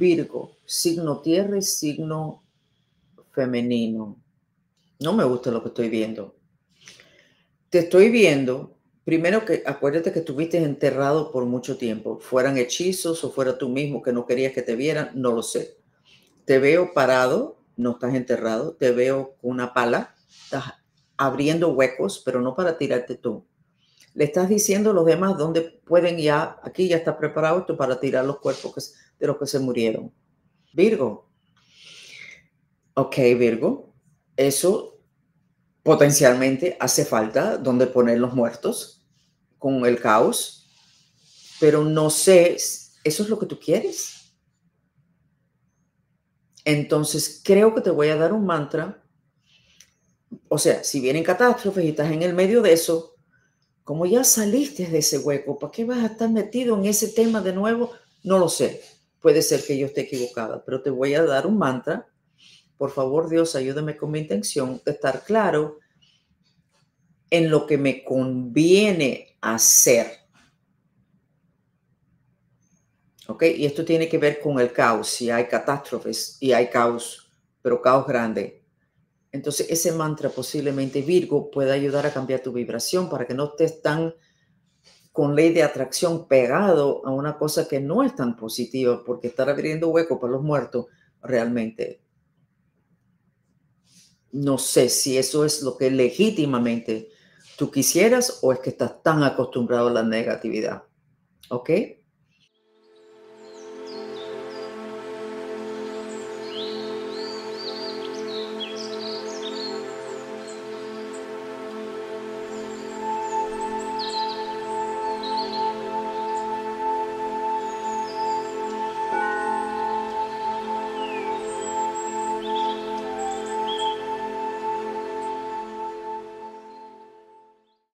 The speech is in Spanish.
Virgo, signo tierra y signo femenino. No me gusta lo que estoy viendo. Te estoy viendo, primero que acuérdate que estuviste enterrado por mucho tiempo, fueran hechizos o fuera tú mismo que no querías que te vieran, no lo sé. Te veo parado, no estás enterrado, te veo con una pala, estás abriendo huecos, pero no para tirarte tú, le estás diciendo a los demás dónde pueden ya, aquí ya está preparado esto para tirar los cuerpos de los que se murieron. Virgo. Ok, Virgo. Eso potencialmente hace falta dónde poner los muertos con el caos, pero no sé, eso es lo que tú quieres. Entonces creo que te voy a dar un mantra. O sea, si vienen catástrofes y estás en el medio de eso, como ya saliste de ese hueco, ¿para qué vas a estar metido en ese tema de nuevo? No lo sé. Puede ser que yo esté equivocada, pero te voy a dar un mantra. Por favor, Dios, ayúdame con mi intención de estar claro en lo que me conviene hacer. ¿Ok? Y esto tiene que ver con el caos. Si hay catástrofes y hay caos, pero caos grande, entonces ese mantra posiblemente Virgo puede ayudar a cambiar tu vibración para que no estés tan con ley de atracción pegado a una cosa que no es tan positiva, porque estar abriendo hueco para los muertos realmente no sé si eso es lo que legítimamente tú quisieras o es que estás tan acostumbrado a la negatividad. ¿Ok?